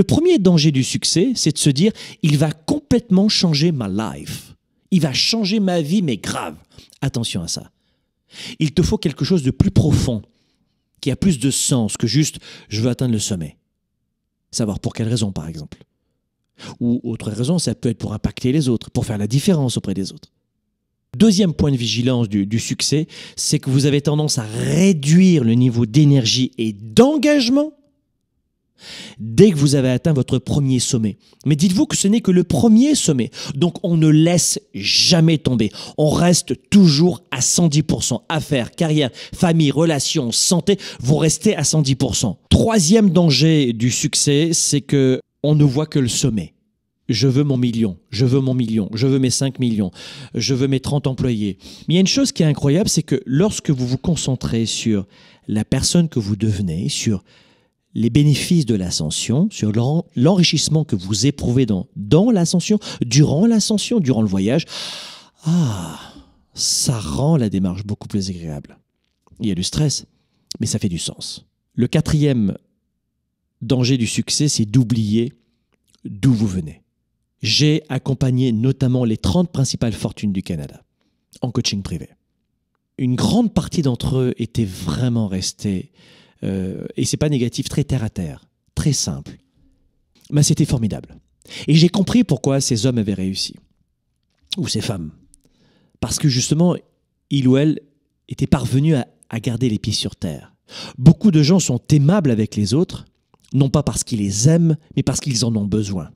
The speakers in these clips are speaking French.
Le premier danger du succès, c'est de se dire, il va complètement changer ma life. Il va changer ma vie, mais grave. Attention à ça. Il te faut quelque chose de plus profond, qui a plus de sens que juste, je veux atteindre le sommet. Savoir pour quelle raison, par exemple. Ou autre raison, ça peut être pour impacter les autres, pour faire la différence auprès des autres. Deuxième point de vigilance du, du succès, c'est que vous avez tendance à réduire le niveau d'énergie et d'engagement dès que vous avez atteint votre premier sommet. Mais dites-vous que ce n'est que le premier sommet. Donc on ne laisse jamais tomber. On reste toujours à 110%. Affaires, carrière, famille, relations, santé, vous restez à 110%. Troisième danger du succès, c'est que on ne voit que le sommet. Je veux mon million, je veux mon million, je veux mes 5 millions, je veux mes 30 employés. Mais il y a une chose qui est incroyable, c'est que lorsque vous vous concentrez sur la personne que vous devenez, sur les bénéfices de l'ascension, sur l'enrichissement que vous éprouvez dans, dans l'ascension, durant l'ascension, durant le voyage, ah, ça rend la démarche beaucoup plus agréable. Il y a du stress, mais ça fait du sens. Le quatrième danger du succès, c'est d'oublier d'où vous venez. J'ai accompagné notamment les 30 principales fortunes du Canada en coaching privé. Une grande partie d'entre eux étaient vraiment restés euh, et c'est pas négatif, très terre à terre, très simple. Mais c'était formidable. Et j'ai compris pourquoi ces hommes avaient réussi, ou ces femmes. Parce que justement, il ou elle était parvenu à, à garder les pieds sur terre. Beaucoup de gens sont aimables avec les autres, non pas parce qu'ils les aiment, mais parce qu'ils en ont besoin.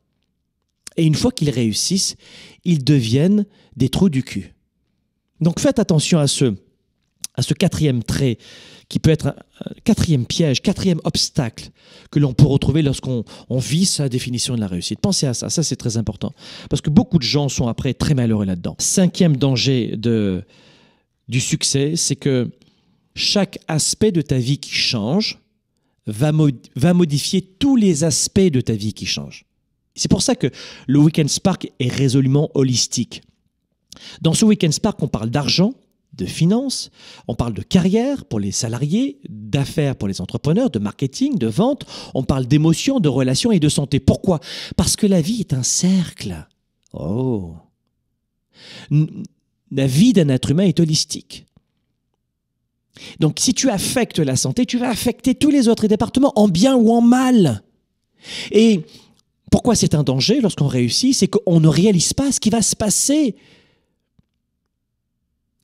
Et une fois qu'ils réussissent, ils deviennent des trous du cul. Donc faites attention à ceux à ce quatrième trait qui peut être un, quatrième piège, quatrième obstacle que l'on peut retrouver lorsqu'on vit sa définition de la réussite. Pensez à ça, ça c'est très important. Parce que beaucoup de gens sont après très malheureux là-dedans. Cinquième danger de, du succès, c'est que chaque aspect de ta vie qui change va, va modifier tous les aspects de ta vie qui changent. C'est pour ça que le Weekend Spark est résolument holistique. Dans ce Weekend Spark, on parle d'argent, de finances, on parle de carrière pour les salariés, d'affaires pour les entrepreneurs, de marketing, de vente, on parle d'émotions, de relations et de santé. Pourquoi Parce que la vie est un cercle. Oh La vie d'un être humain est holistique. Donc si tu affectes la santé, tu vas affecter tous les autres départements, en bien ou en mal. Et pourquoi c'est un danger lorsqu'on réussit C'est qu'on ne réalise pas ce qui va se passer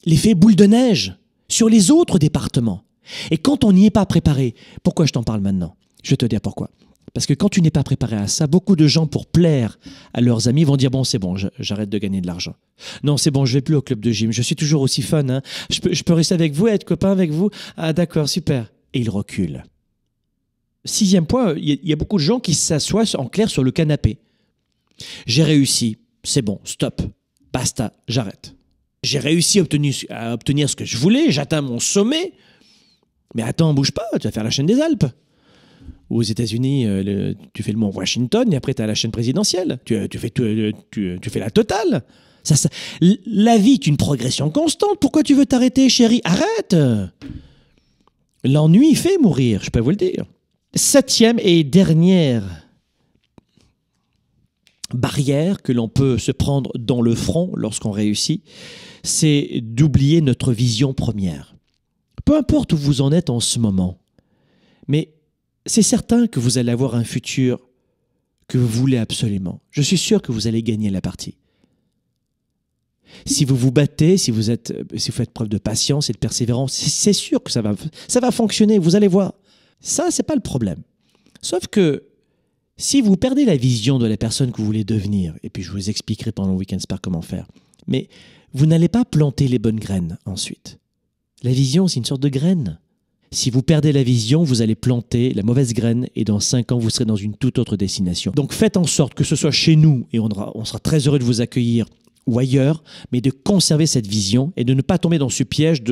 l'effet boule de neige sur les autres départements. Et quand on n'y est pas préparé, pourquoi je t'en parle maintenant Je vais te dire pourquoi. Parce que quand tu n'es pas préparé à ça, beaucoup de gens, pour plaire à leurs amis, vont dire Bon, c'est bon, j'arrête de gagner de l'argent. Non, c'est bon, je vais plus au club de gym. Je suis toujours aussi fun. Hein. Je, peux, rester avec vous, être copain avec vous. Ah, d'accord, super. Et ils reculent. Sixième point il y, a beaucoup de gens qui s'assoient en clair sur le canapé. J'ai réussi. C'est bon, stop. Basta, j'arrête. J'ai réussi à obtenir, ce que je voulais, j'atteins mon sommet. Mais attends, bouge pas, tu vas faire la chaîne des Alpes. Aux États-Unis, euh, tu fais le mont Washington et après tu as la chaîne présidentielle. Tu, euh, euh, fais, la totale. la vie est une progression constante. Pourquoi tu veux t'arrêter, chérie Arrête L'ennui fait mourir, je peux vous le dire. Septième et dernière barrière que l'on peut se prendre dans le front lorsqu'on réussit, c'est d'oublier notre vision première. Peu importe où vous en êtes en ce moment, mais c'est certain que vous allez avoir un futur que vous voulez absolument. Je suis sûr que vous allez gagner la partie. Si vous vous battez, si vous, êtes, si vous faites preuve de patience et de persévérance, c'est sûr que ça va, ça va fonctionner, vous allez voir. Ça, c'est pas le problème. Sauf que si vous perdez la vision de la personne que vous voulez devenir, et puis je vous expliquerai pendant le week-end par comment faire, mais vous n'allez pas planter les bonnes graines ensuite. La vision, c'est une sorte de graine. Si vous perdez la vision, vous allez planter la mauvaise graine et dans 5 ans, vous serez dans une toute autre destination. Donc faites en sorte que ce soit chez nous, et on, sera très heureux de vous accueillir, ou ailleurs, mais de conserver cette vision et de ne pas tomber dans ce piège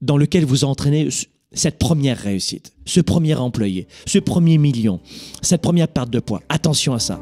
dans lequel vous entraînez cette première réussite, ce premier employé, ce premier million, cette première perte de poids. Attention à ça.